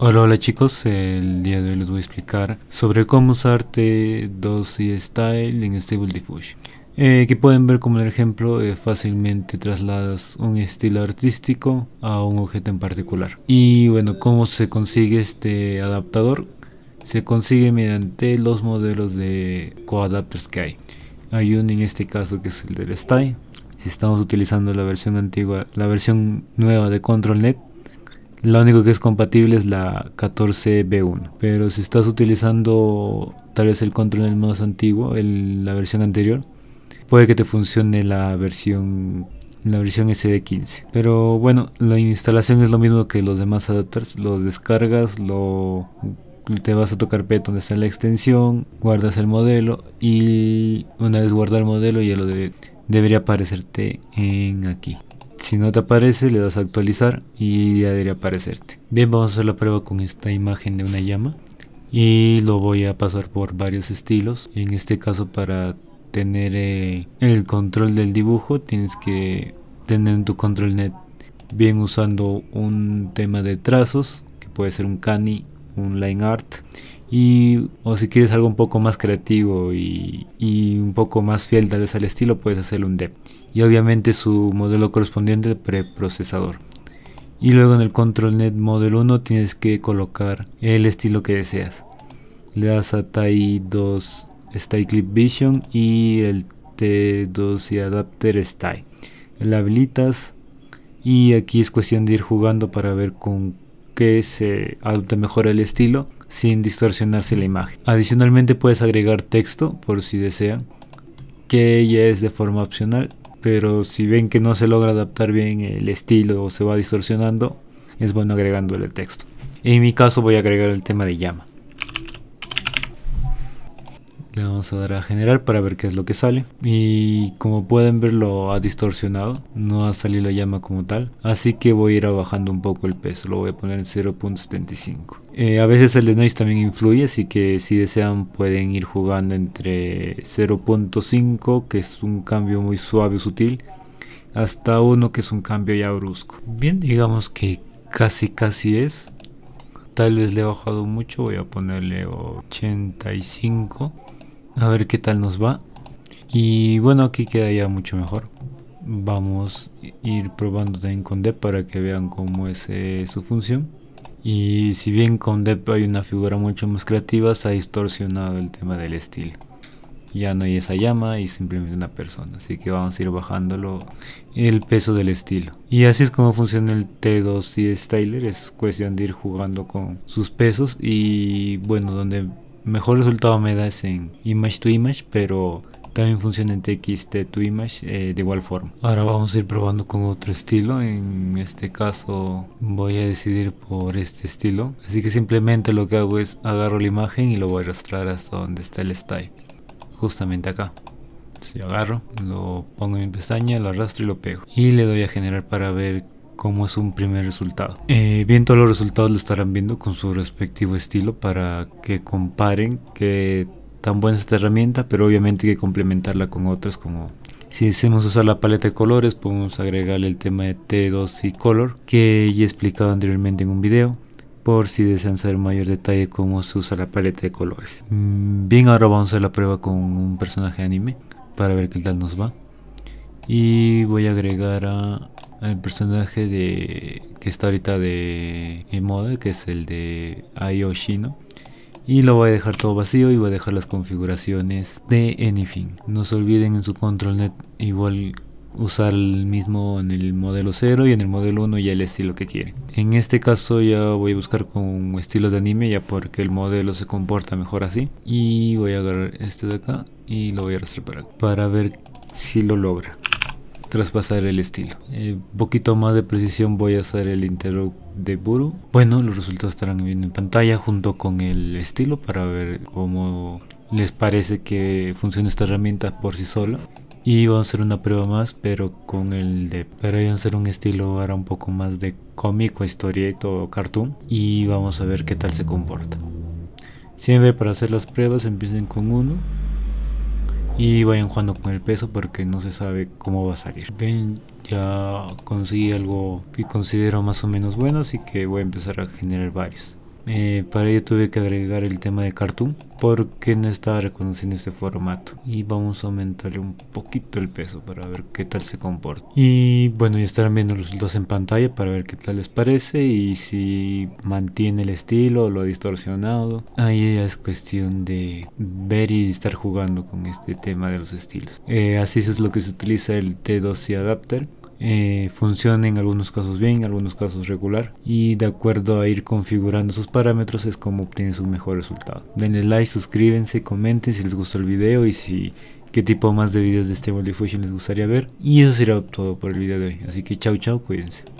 Hola, hola chicos, el día de hoy les voy a explicar sobre cómo usar T2 Style en Stable Diffusion. Eh, que pueden ver como el ejemplo, eh, fácilmente trasladas un estilo artístico a un objeto en particular. Y bueno, ¿cómo se consigue este adaptador? Se consigue mediante los modelos de coadapters que hay. Hay uno en este caso que es el del Style. Si estamos utilizando la versión antigua, la versión nueva de ControlNet, lo único que es compatible es la 14B1. Pero si estás utilizando tal vez el control en el modo antiguo, el, la versión anterior, puede que te funcione la versión la versión SD15. Pero bueno, la instalación es lo mismo que los demás adapters. Los descargas, lo te vas a tu carpeta donde está la extensión, guardas el modelo y una vez guardado el modelo ya lo debería aparecerte en aquí. Si no te aparece, le das a actualizar y ya debería aparecerte. Bien, vamos a hacer la prueba con esta imagen de una llama. Y lo voy a pasar por varios estilos. En este caso, para tener eh, el control del dibujo, tienes que tener en tu control net bien usando un tema de trazos, que puede ser un cani, un line art. Y, o si quieres algo un poco más creativo y, y un poco más fiel tal vez al estilo, puedes hacer un depth y obviamente su modelo correspondiente preprocesador. Y luego en el control net model 1 tienes que colocar el estilo que deseas. Le das a TI 2 Style Clip Vision y el T2 y Adapter Style. La habilitas y aquí es cuestión de ir jugando para ver con qué se adapta mejor el estilo sin distorsionarse la imagen. Adicionalmente puedes agregar texto por si desean, que ya es de forma opcional pero si ven que no se logra adaptar bien el estilo o se va distorsionando, es bueno agregándole el texto. En mi caso voy a agregar el tema de llama. Le vamos a dar a generar para ver qué es lo que sale. Y como pueden ver lo ha distorsionado. No ha salido la llama como tal. Así que voy a ir bajando un poco el peso. Lo voy a poner en 0.75. Eh, a veces el de noise también influye. Así que si desean pueden ir jugando entre 0.5. Que es un cambio muy suave sutil. Hasta uno que es un cambio ya brusco. Bien, digamos que casi casi es. Tal vez le he bajado mucho. Voy a ponerle 85 a ver qué tal nos va. Y bueno, aquí queda ya mucho mejor. Vamos a ir probando también con Dep para que vean cómo es eh, su función. Y si bien con Dep hay una figura mucho más creativa, se ha distorsionado el tema del estilo. Ya no hay esa llama y simplemente una persona. Así que vamos a ir bajando el peso del estilo. Y así es como funciona el T2 y Styler. Es cuestión de ir jugando con sus pesos. Y bueno, donde mejor resultado me da es en image to image, pero también funciona en txt to image eh, de igual forma. Ahora vamos a ir probando con otro estilo, en este caso voy a decidir por este estilo. Así que simplemente lo que hago es agarro la imagen y lo voy a arrastrar hasta donde está el style, justamente acá. Si agarro, lo pongo en mi pestaña, lo arrastro y lo pego. Y le doy a generar para ver como es un primer resultado. Eh, bien, todos los resultados lo estarán viendo con su respectivo estilo para que comparen Que tan buena es esta herramienta, pero obviamente hay que complementarla con otras como si decimos usar la paleta de colores, podemos agregarle el tema de T2 y Color, que ya he explicado anteriormente en un video, por si desean saber mayor detalle cómo se usa la paleta de colores. Mm, bien, ahora vamos a hacer la prueba con un personaje anime, para ver qué tal nos va. Y voy a agregar a al personaje de que está ahorita de en moda, que es el de Ayo Shino. Y lo voy a dejar todo vacío y voy a dejar las configuraciones de Anything. No se olviden en su control net igual usar el mismo en el modelo 0 y en el modelo 1 y el estilo que quieren. En este caso ya voy a buscar con estilos de anime ya porque el modelo se comporta mejor así. Y voy a agarrar este de acá y lo voy a arrastrar para ver si lo logra traspasar el estilo. un eh, poquito más de precisión voy a hacer el intero de Buru. Bueno, los resultados estarán viendo en pantalla junto con el estilo para ver cómo les parece que funciona esta herramienta por sí sola. Y vamos a hacer una prueba más, pero con el de... Pero vamos a hacer un estilo ahora un poco más de cómico, historieto o cartoon. Y vamos a ver qué tal se comporta. Siempre para hacer las pruebas empiecen con uno y vayan jugando con el peso porque no se sabe cómo va a salir. Ven, ya conseguí algo que considero más o menos bueno, así que voy a empezar a generar varios. Eh, para ello tuve que agregar el tema de cartoon porque no estaba reconociendo este formato. Y vamos a aumentarle un poquito el peso para ver qué tal se comporta. Y bueno, ya estarán viendo los resultados en pantalla para ver qué tal les parece y si mantiene el estilo o lo ha distorsionado. Ahí ya es cuestión de ver y estar jugando con este tema de los estilos. Eh, así es lo que se utiliza el T2C Adapter eh, funciona en algunos casos bien, en algunos casos regular y de acuerdo a ir configurando sus parámetros es como obtienes un mejor resultado. Denle like, suscríbanse, comenten si les gustó el video y si qué tipo más de videos de Stable Diffusion les gustaría ver y eso será todo por el video de hoy, así que chau chau, cuídense.